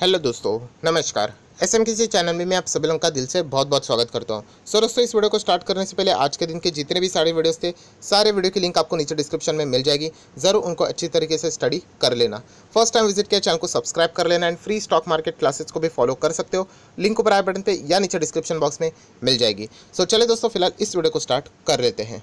hello दोस्तों नमस्कार S M किसी चैनल में मैं आप सभी लोगों का दिल से बहुत बहुत स्वागत करता हूं सो so, दोस्तों इस वीडियो को स्टार्ट करने से पहले आज के दिन के जितने भी सारे वीडियोस थे सारे वीडियो की लिंक आपको नीचे डिस्क्रिप्शन में मिल जाएगी ज़रूर उनको अच्छी तरीके से स्टडी कर लेना फर्स्ट टाइम विजिट किया चैनल को सब्सक्राइब कर लेना and free stock market classes को भी फॉलो कर सकते हो लिंक ऊपर आए बटन पर या नीचे डिस्क्रिप्शन बॉक्स में मिल जाएगी सो so, चले दोस्तों फिलहाल इस वीडियो को स्टार्ट कर लेते हैं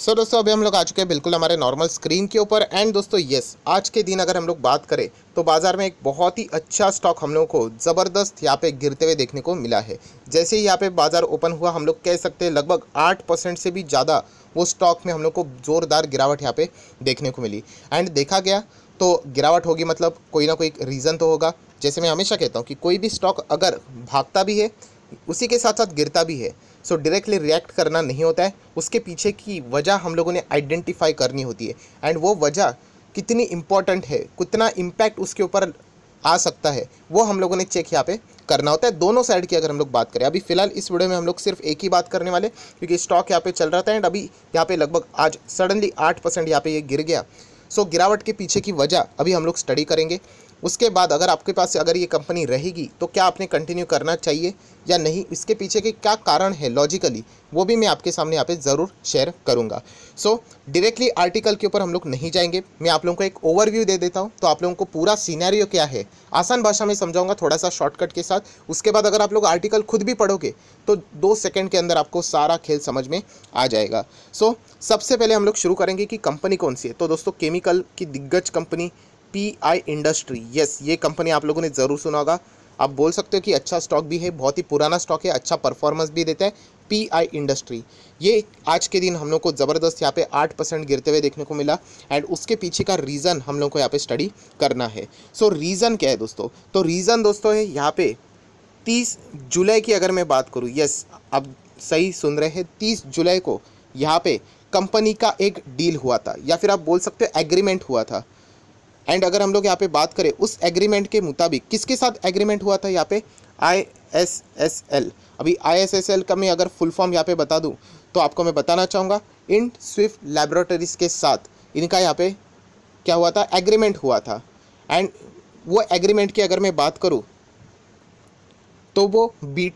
सो so, दोस्तों अभी हम लोग आ चुके हैं बिल्कुल हमारे नॉर्मल स्क्रीन के ऊपर एंड दोस्तों येस आज के दिन अगर हम लोग बात करें तो बाज़ार में एक बहुत ही अच्छा स्टॉक हम लोगों को ज़बरदस्त यहाँ पे गिरते हुए देखने को मिला है जैसे ही यहाँ पे बाज़ार ओपन हुआ हम लोग कह सकते हैं लगभग आठ परसेंट से भी ज़्यादा वो स्टॉक में हम लोग को ज़ोरदार गिरावट यहाँ पर देखने को मिली एंड देखा गया तो गिरावट होगी मतलब कोई ना कोई रीज़न तो होगा जैसे मैं हमेशा कहता हूँ कि कोई भी स्टॉक अगर भागता भी है उसी के साथ साथ गिरता भी है सो डायरेक्टली रिएक्ट करना नहीं होता है उसके पीछे की वजह हम लोगों ने आइडेंटिफाई करनी होती है एंड वो वजह कितनी इम्पॉर्टेंट है कितना इम्पैक्ट उसके ऊपर आ सकता है वो हम लोगों ने चेक यहाँ पे करना होता है दोनों साइड की अगर हम लोग बात करें अभी फिलहाल इस वीडियो में हम लोग सिर्फ एक ही बात करने वाले क्योंकि स्टॉक यहाँ पे चल रहा था एंड अभी यहाँ पे लगभग आज सडनली आठ परसेंट यहाँ पे ये गिर गया सो so, गिरावट के पीछे की वजह अभी हम लोग स्टडी करेंगे उसके बाद अगर आपके पास अगर ये कंपनी रहेगी तो क्या आपने कंटिन्यू करना चाहिए या नहीं इसके पीछे के क्या कारण है लॉजिकली वो भी मैं आपके सामने यहाँ पे ज़रूर शेयर करूँगा सो डायरेक्टली आर्टिकल के ऊपर हम लोग नहीं जाएंगे मैं आप लोगों को एक ओवरव्यू दे देता हूँ तो आप लोगों को पूरा सीनारियो क्या है आसान भाषा में समझाऊंगा थोड़ा सा शॉर्टकट के साथ उसके बाद अगर आप लोग आर्टिकल खुद भी पढ़ोगे तो दो सेकेंड के अंदर आपको सारा खेल समझ में आ जाएगा सो so, सबसे पहले हम लोग शुरू करेंगे कि कंपनी कौन सी है तो दोस्तों केमिकल की दिग्गज company P I industry yes ये कंपनी आप लोगों ने ज़रूर सुना होगा आप बोल सकते हो कि अच्छा स्टॉक भी है बहुत ही पुराना स्टॉक है अच्छा परफॉर्मेंस भी देता है पी आई इंडस्ट्री ये आज के दिन हम लोग को ज़बरदस्त यहाँ पे आठ परसेंट गिरते हुए देखने को मिला एंड उसके पीछे का रीज़न हम लोग को यहाँ पे स्टडी करना है सो so, रीज़न क्या है दोस्तों तो रीज़न दोस्तों है यहाँ पे तीस जुलाई की अगर मैं बात करूँ यस आप सही सुन रहे हैं तीस जुलाई को यहाँ पर कंपनी का एक डील हुआ था या फिर आप बोल सकते हो एग्रीमेंट हुआ था एंड अगर हम लोग यहाँ पे बात करें उस एग्रीमेंट के मुताबिक किसके साथ एग्रीमेंट हुआ था यहाँ पे आई एस एस एल अभी आई एस एस एल का मैं अगर फुल फॉर्म यहाँ पे बता दूँ तो आपको मैं बताना चाहूँगा इन स्विफ्ट लेबोरेटरीज के साथ इनका यहाँ पे क्या हुआ था एग्रीमेंट हुआ था एंड वो एग्रीमेंट की अगर मैं बात करूँ तो वो बी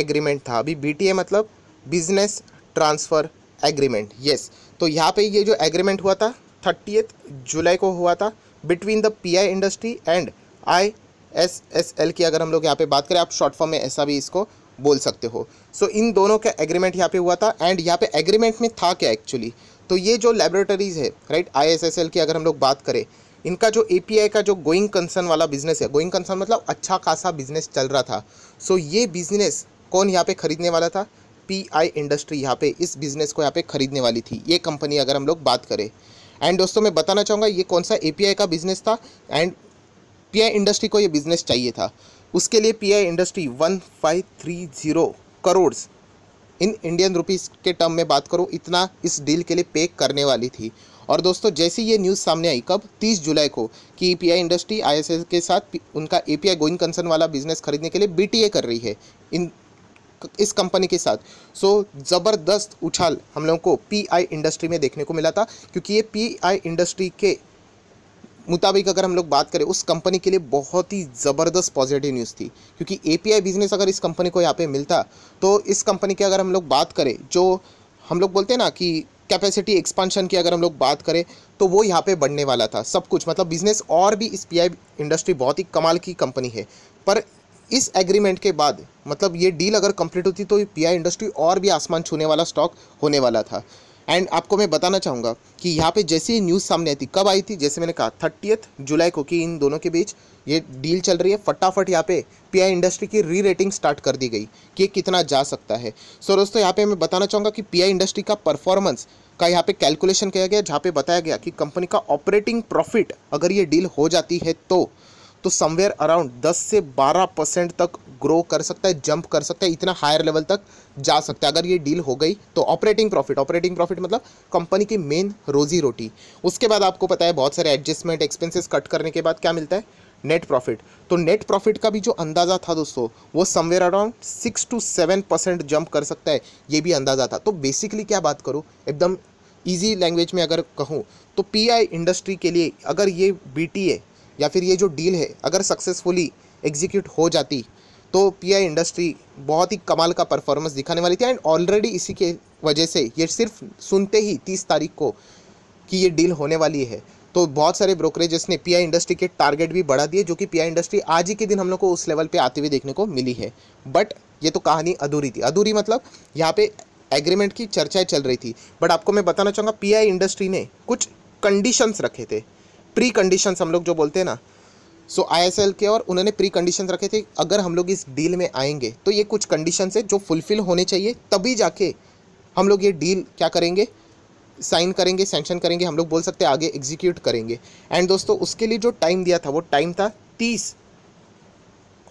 एग्रीमेंट था अभी बी मतलब बिजनेस ट्रांसफ़र एग्रीमेंट यस तो यहाँ पे ये जो एग्रीमेंट हुआ था थर्टीथ जुलाई को हुआ था between the PI industry and I S S L की अगर हम लोग यहाँ पे बात करें आप शॉर्ट फॉर्म में ऐसा भी इसको बोल सकते हो सो so, इन दोनों का एग्रीमेंट यहाँ पे हुआ था एंड यहाँ पे एग्रीमेंट में था क्या एक्चुअली तो ये जो लेबोरेटरीज़ है राइट आई की अगर हम लोग बात करें इनका जो ए का जो गोइंग कंसर्न वाला बिजनेस है गोइंग कंसर्न मतलब अच्छा खासा बिजनेस चल रहा था सो so, ये बिजनेस कौन यहाँ पर खरीदने वाला था आई इंडस्ट्री यहाँ पर इस बिज़नेस को यहाँ पर खरीदने वाली थी ये कंपनी अगर हम लोग बात करें एंड दोस्तों मैं बताना चाहूँगा ये कौन सा ए का बिज़नेस था एंड पी इंडस्ट्री को ये बिज़नेस चाहिए था उसके लिए P industry one five three zero crore in Indian rupees के टर्म में बात करूँ इतना इस डील के लिए पे करने वाली थी और दोस्तों जैसी ये न्यूज़ सामने आई कब 30 जुलाई को कि पीआई इंडस्ट्री आईएसएस के साथ उनका एपीआई गोइंग कंसर्न वाला बिजनेस खरीदने के लिए बीटीए कर रही है इन इस कंपनी के साथ सो so, ज़बरदस्त उछाल हम लोगों को पीआई इंडस्ट्री में देखने को मिला था क्योंकि ये पीआई इंडस्ट्री के मुताबिक अगर हम लोग बात करें उस कंपनी के लिए बहुत ही ज़बरदस्त पॉजिटिव न्यूज़ थी क्योंकि ए बिज़नेस अगर इस कंपनी को यहाँ पर मिलता तो इस कंपनी की अगर हम लोग बात करें जो हम लोग बोलते हैं ना कि कैपेसिटी एक्सपांशन की अगर हम लोग बात करें तो वो यहाँ पे बढ़ने वाला था सब कुछ मतलब बिज़नेस और भी इस पी इंडस्ट्री बहुत ही कमाल की कंपनी है पर इस एग्रीमेंट के बाद मतलब ये डील अगर कंप्लीट होती तो पी इंडस्ट्री और भी आसमान छूने वाला स्टॉक होने वाला था एंड आपको मैं बताना चाहूँगा कि यहाँ पे जैसे ही न्यूज़ सामने आई थी कब आई थी जैसे मैंने कहा थर्टीथ जुलाई को कि इन दोनों के बीच ये डील चल रही है फटाफट यहाँ पे पीआई इंडस्ट्री की री रेटिंग स्टार्ट कर दी गई कि ये कितना जा सकता है सो दोस्तों यहाँ पे मैं बताना चाहूँगा कि पीआई इंडस्ट्री का परफॉर्मेंस का यहाँ पे कैलकुलेशन किया गया जहाँ पे बताया गया कि कंपनी का ऑपरेटिंग प्रॉफिट अगर ये डील हो जाती है तो तो समवेयर अराउंड 10 से 12 परसेंट तक ग्रो कर सकता है जंप कर सकता है इतना हायर लेवल तक जा सकता है अगर ये डील हो गई तो ऑपरेटिंग प्रॉफिट ऑपरेटिंग प्रॉफिट मतलब कंपनी की मेन रोजी रोटी उसके बाद आपको पता है बहुत सारे एडजस्टमेंट एक्सपेंसेस कट करने के बाद क्या मिलता है नेट प्रॉफिट तो नेट प्रॉफिट का भी जो अंदाज़ा था दोस्तों वो somewhere around six two seven percent jump कर सकता है ये भी अंदाज़ा था तो बेसिकली क्या बात करूँ एकदम ईजी लैंग्वेज में अगर कहूँ तो पीआई इंडस्ट्री के लिए अगर ये बीटीए या फिर ये जो डील है अगर सक्सेसफुली एग्जीक्यूट हो जाती तो पीआई इंडस्ट्री बहुत ही कमाल का परफॉर्मेंस दिखाने वाली थी एंड ऑलरेडी इसी के वजह से ये सिर्फ सुनते ही तीस तारीख को कि ये डील होने वाली है तो बहुत सारे ब्रोकरेजेस ने पीआई इंडस्ट्री के टारगेट भी बढ़ा दिए जो कि पीआई इंडस्ट्री आज ही के दिन हम लोग को उस लेवल पे आते हुए देखने को मिली है बट ये तो कहानी अधूरी थी अधूरी मतलब यहाँ पे एग्रीमेंट की चर्चाएं चल रही थी बट आपको मैं बताना चाहूँगा पीआई इंडस्ट्री ने कुछ कंडीशंस रखे थे प्री कंडीशन हम लोग जो बोलते हैं ना सो आई के और उन्होंने प्री कंडीशन रखे थे अगर हम लोग इस डील में आएंगे तो ये कुछ कंडीशन है जो फुलफ़िल होने चाहिए तभी जाके हम लोग ये डील क्या करेंगे साइन करेंगे सेंक्शन करेंगे हम लोग बोल सकते हैं आगे एग्जीक्यूट करेंगे एंड दोस्तों उसके लिए जो टाइम दिया था वो टाइम था तीस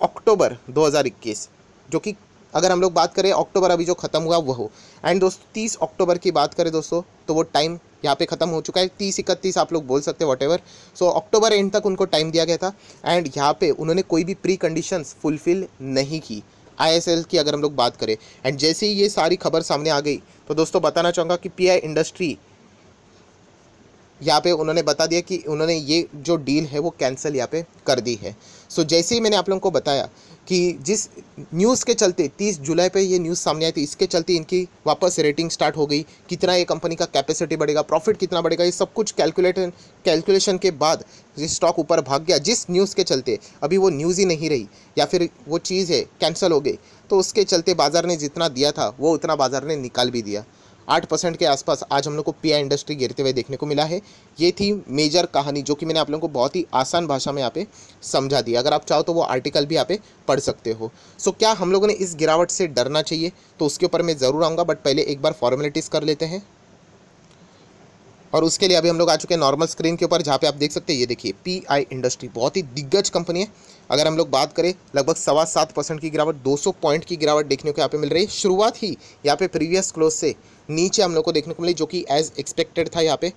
अक्टूबर 2021 जो कि अगर हम लोग बात करें अक्टूबर अभी जो ख़त्म हुआ वो हो एंड दोस्तों तीस अक्टूबर की बात करें दोस्तों तो वो टाइम यहाँ पे ख़त्म हो चुका है तीस इकतीस आप लोग बोल सकते whatever so October end तक उनको टाइम दिया गया था एंड यहाँ पे उन्होंने कोई भी प्री कंडीशंस फुलफ़िल नहीं की आईएसएल की अगर हम लोग बात करें एंड जैसे ही ये सारी खबर सामने आ गई तो दोस्तों बताना चाहूँगा कि पी इंडस्ट्री यहाँ पे उन्होंने बता दिया कि उन्होंने ये जो डील है वो कैंसिल यहाँ पे कर दी है सो so, जैसे ही मैंने आप लोगों को बताया कि जिस न्यूज़ के चलते 30 जुलाई पे ये न्यूज़ सामने आई थी इसके चलते इनकी वापस रेटिंग स्टार्ट हो गई कितना ये कंपनी का कैपेसिटी बढ़ेगा प्रॉफिट कितना बढ़ेगा ये सब कुछ कैलकुलेटन कैलकुलेशन के बाद स्टॉक ऊपर भाग गया जिस न्यूज़ के चलते अभी वो न्यूज़ ही नहीं रही या फिर वो चीज़ है कैंसिल हो गई तो उसके चलते बाज़ार ने जितना दिया था वो उतना बाज़ार ने निकाल भी दिया आठ परसेंट के आसपास आज हम लोग को पीआई इंडस्ट्री गिरते हुए देखने को मिला है ये थी मेजर कहानी जो कि मैंने आप लोगों को बहुत ही आसान भाषा में यहाँ पे समझा दी अगर आप चाहो तो वो आर्टिकल भी यहाँ पे पढ़ सकते हो सो क्या हम लोगों ने इस गिरावट से डरना चाहिए तो उसके ऊपर मैं ज़रूर आऊँगा बट पहले एक बार फॉर्मेलिटीज़ कर लेते हैं और उसके लिए अभी हम लोग आ चुके हैं नॉर्मल स्क्रीन के ऊपर जहाँ पे आप देख सकते हैं ये देखिए पी आई इंडस्ट्री बहुत ही दिग्गज कंपनी है अगर हम लोग बात करें लगभग सवा सात परसेंट की गिरावट 200 पॉइंट की गिरावट देखने को यहाँ पे मिल रही है शुरुआत ही यहाँ पे प्रीवियस क्लोज से नीचे हम लोग को देखने को मिली जो कि एज एक्सपेक्टेड था यहाँ पे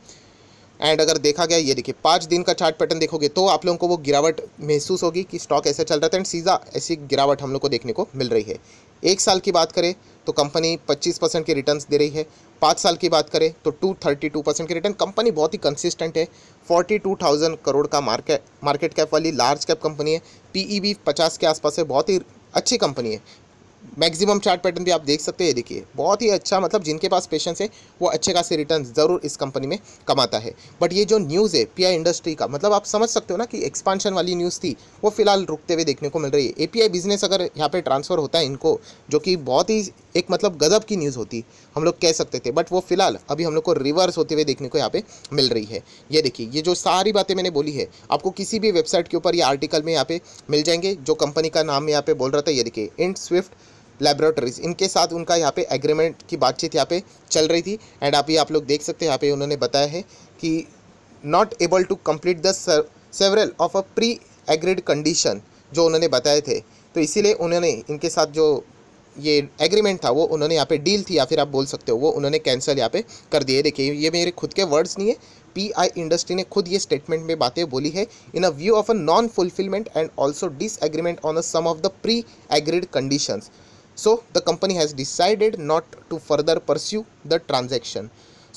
एंड अगर देखा गया ये देखिए पाँच दिन का चार्ट पैटर्न देखोगे तो आप लोगों को वो गिरावट महसूस होगी कि स्टॉक ऐसे चल रहा था एंड सीधा ऐसी गिरावट हम लोग को देखने को मिल रही है एक साल की बात करें तो कंपनी 25 परसेंट के रिटर्न दे रही है पाँच साल की बात करें तो 232 परसेंट के रिटर्न कंपनी बहुत ही कंसिस्टेंट है 42,000 करोड़ का मार्केट मार्केट कैप वाली लार्ज कैप कंपनी है पीई भी e पचास के आसपास है बहुत ही अच्छी कंपनी है मैक्सिमम चार्ट पैटर्न भी आप देख सकते हैं देखिए बहुत ही अच्छा मतलब जिनके पास पेशेंस है वो अच्छे खासे रिटर्न ज़रूर इस कंपनी में कमाता है बट ये जो न्यूज़ है पीआई इंडस्ट्री का मतलब आप समझ सकते हो ना कि एक्सपांशन वाली न्यूज़ थी वो फिलहाल रुकते हुए देखने को मिल रही है एपीआई बिजनेस अगर यहाँ पर ट्रांसफ़र होता है इनको जो कि बहुत ही एक मतलब गजब की न्यूज़ होती हम लोग कह सकते थे बट वो फिलहाल अभी हम लोग को रिवर्स होते हुए देखने को यहाँ पे मिल रही है ये देखिए ये जो सारी बातें मैंने बोली है आपको किसी भी वेबसाइट के ऊपर ये आर्टिकल में यहाँ पे मिल जाएंगे जो कंपनी का नाम यहाँ पे बोल रहा था ये देखिए इंड स्विफ्ट लेबोरेटरीज इनके साथ उनका यहाँ पे एग्रीमेंट की बातचीत यहाँ पे चल रही थी एंड आप ये आप लोग देख सकते हैं यहाँ पे उन्होंने बताया है कि not able to complete the several of a pre agreed condition जो उन्होंने बताए थे तो इसीलिए उन्होंने इनके साथ जो ये एग्रीमेंट था वो उन्होंने यहाँ पे डील थी या फिर आप बोल सकते हो वो उन्होंने कैंसिल यहाँ पे कर दिए देखिए ये मेरे खुद के वर्ड्स नहीं है पी आई इंडस्ट्री ने खुद ये स्टेटमेंट में बातें बोली है in a view of a non fulfilment and also disagreement on a some of the pre agreed conditions so the company has decided not to further pursue the transaction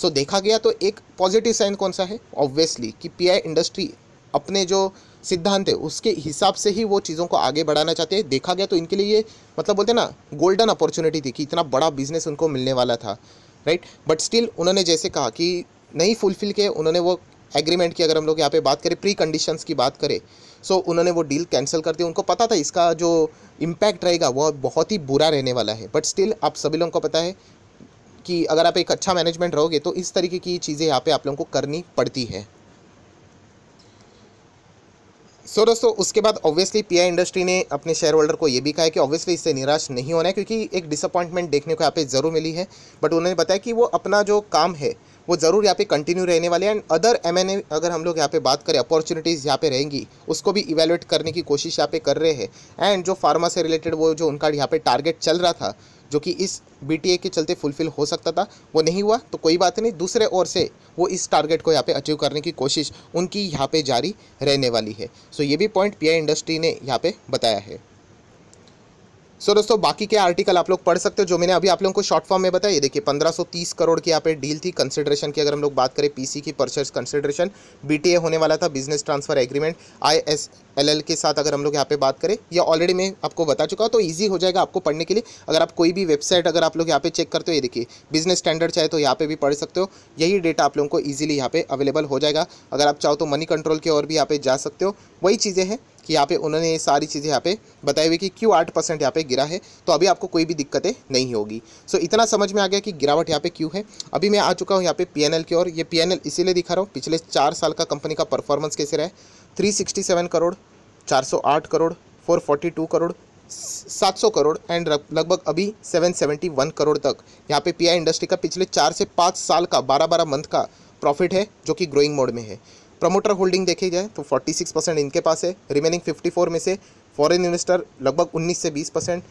so देखा गया तो एक positive sign कौन सा है obviously कि pi industry अपने जो सिद्धांत है उसके हिसाब से ही वो चीज़ों को आगे बढ़ाना चाहते हैं देखा गया तो इनके लिए ये मतलब बोलते ना गोल्डन अपॉर्चुनिटी थी कि इतना बड़ा बिजनेस उनको मिलने वाला था राइट बट स्टिल उन्होंने जैसे कहा कि नहीं फुलफिल किए उन्होंने वो एग्रीमेंट की अगर हम लोग यहाँ पे बात करें प्री कंडीशंस की बात करें सो so, उन्होंने वो डील कैंसिल कर दी उनको पता था इसका जो इम्पैक्ट रहेगा वह बहुत ही बुरा रहने वाला है बट स्टिल आप सभी लोगों को पता है कि अगर आप एक अच्छा मैनेजमेंट रहोगे तो इस तरीके की चीज़ें यहाँ पे आप लोगों को करनी पड़ती है सो so, दोस्तों उसके बाद ऑब्वियसली पी इंडस्ट्री ने अपने शेयर होल्डर को ये भी कहा है कि ऑब्वियसली इससे निराश नहीं होना है क्योंकि एक डिसअपॉइंटमेंट देखने को यहाँ पे ज़रूर मिली है बट उन्होंने बताया कि वो अपना जो काम है वो ज़रूर यहाँ पे कंटिन्यू रहने वाले एंड अदर एम अगर हम लोग यहाँ पे बात करें अपॉर्चुनिटीज़ यहाँ पे रहेंगी उसको भी इवेलुएट करने की कोशिश यहाँ पे कर रहे हैं एंड जो फार्मा से रिलेटेड वो जो उनका यहाँ पे टारगेट चल रहा था जो कि इस बी के चलते फुलफिल हो सकता था वो नहीं हुआ तो कोई बात नहीं दूसरे ओर से वो इस टारगेट को यहाँ पे अचीव करने की कोशिश उनकी यहाँ पे जारी रहने वाली है सो so ये भी पॉइंट पी इंडस्ट्री ने यहाँ पे बताया है सो so, दोस्तों बाकी के आर्टिकल आप लोग पढ़ सकते हो जो मैंने अभी आप लोगों को शॉर्ट फॉर्म में बताया ये देखिए 1530 करोड़ की यहाँ पे डील थी कंसिडरेशन की अगर हम लोग बात करें पीसी की परचेस कंसिडरेशन बीटीए होने वाला था बिजनेस ट्रांसफर एग्रीमेंट आईएसएलएल के साथ अगर हम लोग यहाँ पे बात करें या ऑलरेडी मैं आपको बता चुका हूँ तो ईजी हो जाएगा आपको पढ़ने के लिए अगर आप कोई भी वेबसाइट अगर आप लोग यहाँ पे चेक करते हो ये देखिए बिजनेस स्टैंडर्ड चाहे तो यहाँ पे भी पढ़ सकते हो यही डेटा आप लोगों को ईजिली यहाँ पे अवेलेबल हो जाएगा अगर आप चाहो तो मनी कंट्रोल के और भी यहाँ पे जा सकते हो वही चीज़ें हैं कि यहाँ पे उन्होंने ये सारी चीज़ें यहाँ पे बताई हुई कि क्यों आठ परसेंट यहाँ पे गिरा है तो अभी आपको कोई भी दिक्कतें नहीं होगी सो इतना समझ में आ गया कि गिरावट यहाँ पे क्यों है अभी मैं आ चुका हूँ यहाँ पे एल की ओर ये एल इसीलिए दिखा रहा हूँ पिछले चार साल का कंपनी का परफॉर्मेंस कैसे रहा है थ्री करोड़ चार oh crore four crore 700 crore and लगभग अभी 771 करोड़ तक यहाँ पे पीआई इंडस्ट्री का पिछले चार से पाँच साल का बारह बारह मंथ का प्रॉफिट है जो कि ग्रोइंग मोड में है प्रमोटर होल्डिंग देखी जाए तो 46 परसेंट इनके पास है रिमेनिंग 54 में से फॉरेन इन्वेस्टर लगभग 19 से 20 परसेंट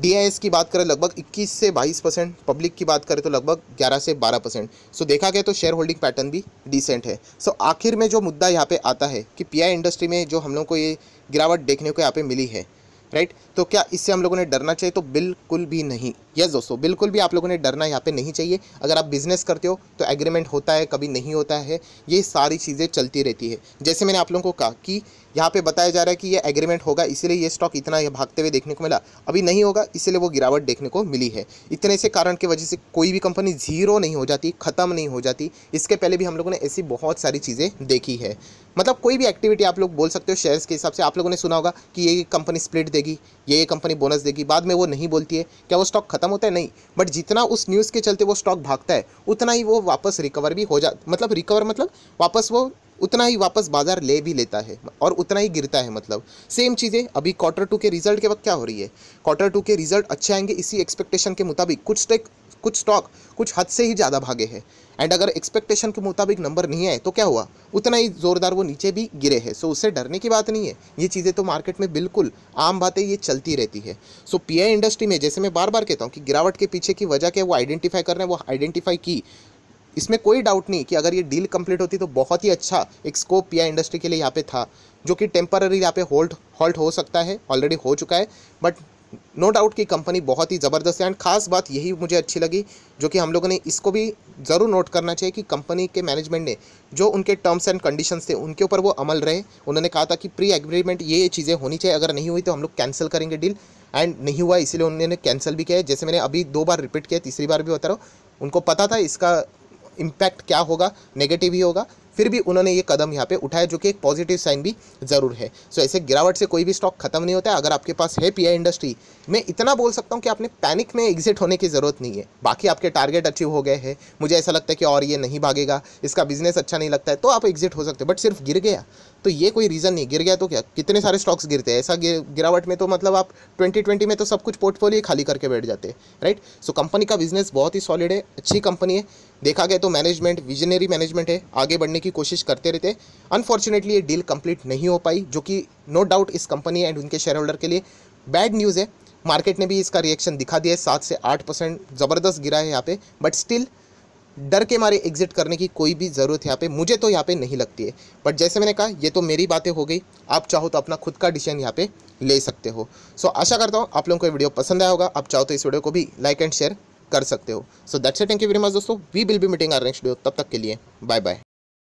डी की बात करें लगभग 21 से 22 परसेंट पब्लिक की बात करें तो लगभग 11 से 12 परसेंट सो देखा गया तो शेयर होल्डिंग पैटर्न भी डिसेंट है सो आखिर में जो मुद्दा यहाँ पर आता है कि पी इंडस्ट्री में जो हम लोग को ये गिरावट देखने को यहाँ पर मिली है राइट तो क्या इससे हम लोगों ने डरना चाहिए तो बिल्कुल भी नहीं यस दोस्तों बिल्कुल भी आप लोगों ने डरना यहाँ पे नहीं चाहिए अगर आप बिजनेस करते हो तो एग्रीमेंट होता है कभी नहीं होता है ये सारी चीज़ें चलती रहती है जैसे मैंने आप लोगों को कहा कि यहाँ पे बताया जा रहा है कि ये एग्रीमेंट होगा इसीलिए ये स्टॉक इतना भागते हुए देखने को मिला अभी नहीं होगा इसीलिए वो गिरावट देखने को मिली है इतने से कारण की वजह से कोई भी कंपनी जीरो नहीं हो जाती ख़त्म नहीं हो जाती इसके पहले भी हम लोगों ने ऐसी बहुत सारी चीज़ें देखी है मतलब कोई भी एक्टिविटी आप लोग बोल सकते हो शेयर्स के हिसाब से आप लोगों ने सुना होगा कि ये कंपनी स्प्लिट देगी ये ये कंपनी बोनस देगी बाद में वो नहीं बोलती है क्या वो स्टॉक खत्म होता है नहीं बट जितना उस न्यूज़ के चलते वो स्टॉक भागता है उतना ही वो वापस रिकवर भी हो जा मतलब रिकवर मतलब वापस वो उतना ही वापस बाजार ले भी लेता है और उतना ही गिरता है मतलब सेम चीज़ें अभी क्वार्टर टू के रिजल्ट के वक्त क्या हो रही है क्वार्टर टू के रिजल्ट अच्छे आएंगे इसी एक्सपेक्टेशन के मुताबिक कुछ स्टेक तो कुछ स्टॉक कुछ हद से ही ज़्यादा भागे हैं एंड अगर एक्सपेक्टेशन के मुताबिक नंबर नहीं आए तो क्या हुआ उतना ही ज़ोरदार वो नीचे भी गिरे हैं सो उससे डरने की बात नहीं है ये चीज़ें तो मार्केट में बिल्कुल आम बातें ये चलती रहती है सो पी इंडस्ट्री में जैसे मैं बार बार कहता हूँ कि गिरावट के पीछे की वजह क्या वो आइडेंटिफाई कर रहे हैं वो आइडेंटिफाई की इसमें कोई डाउट नहीं कि अगर ये डील कंप्लीट होती तो बहुत ही अच्छा एक स्कोप पी इंडस्ट्री के लिए यहाँ पे था जो कि टेम्पररी यहाँ पे होल्ड हॉल्ट हो सकता है ऑलरेडी हो चुका है बट नो डाउट कि कंपनी बहुत ही ज़बरदस्त है एंड खास बात यही मुझे अच्छी लगी जो कि हम लोगों ने इसको भी ज़रूर नोट करना चाहिए कि कंपनी के मैनेजमेंट ने जो उनके टर्म्स एंड कंडीशंस थे उनके ऊपर वो अमल रहे उन्होंने कहा था कि प्री एग्रीमेंट ये ये चीज़ें होनी चाहिए अगर नहीं हुई तो हम लोग कैंसिल करेंगे डील एंड नहीं हुआ इसीलिए उन्होंने कैंसिल भी किया है जैसे मैंने अभी दो बार रिपीट किया तीसरी बार भी बता रहा हूँ उनको पता था इसका इम्पैक्ट क्या होगा नेगेटिव ही होगा फिर भी उन्होंने ये कदम यहाँ पे उठाया जो कि एक पॉजिटिव साइन भी ज़रूर है सो ऐसे गिरावट से कोई भी स्टॉक खत्म नहीं होता है अगर आपके पास है पी इंडस्ट्री मैं इतना बोल सकता हूँ कि आपने पैनिक में एग्जिट होने की ज़रूरत नहीं है बाकी आपके टारगेट अचीव हो गए हैं मुझे ऐसा लगता है कि और ये नहीं भागेगा इसका बिजनेस अच्छा नहीं लगता है तो आप एग्जिट हो सकते बट सिर्फ गिर गया तो ये कोई रीज़न नहीं गिर गया तो क्या कितने सारे स्टॉक्स गिरते हैं ऐसा गिरावट में तो मतलब आप 2020 में तो सब कुछ पोर्टफोलियो खाली करके बैठ जाते हैं राइट सो कंपनी का बिजनेस बहुत ही सॉलिड है अच्छी कंपनी है देखा गया तो मैनेजमेंट विजनरी मैनेजमेंट है आगे बढ़ने की कोशिश करते रहते अनफॉर्चुनेटली ये डील कंप्लीट नहीं हो पाई जो कि नो डाउट इस कंपनी एंड उनके शेयर होल्डर के लिए बैड न्यूज़ है मार्केट ने भी इसका रिएक्शन दिखा दिया है सात से आठ परसेंट ज़बरदस्त गिरा है यहाँ पे बट स्टिल डर के मारे एग्जिट करने की कोई भी ज़रूरत यहाँ पे मुझे तो यहाँ पे नहीं लगती है बट जैसे मैंने कहा ये तो मेरी बातें हो गई आप चाहो तो अपना खुद का डिसीजन यहाँ पे ले सकते हो सो so, आशा करता हूँ आप लोगों को ये वीडियो पसंद आया होगा आप चाहो तो इस वीडियो को भी लाइक एंड शेयर कर सकते हो so that's thank you very much दोस्तों we will be meeting our next video तब तक के लिए बाय बाय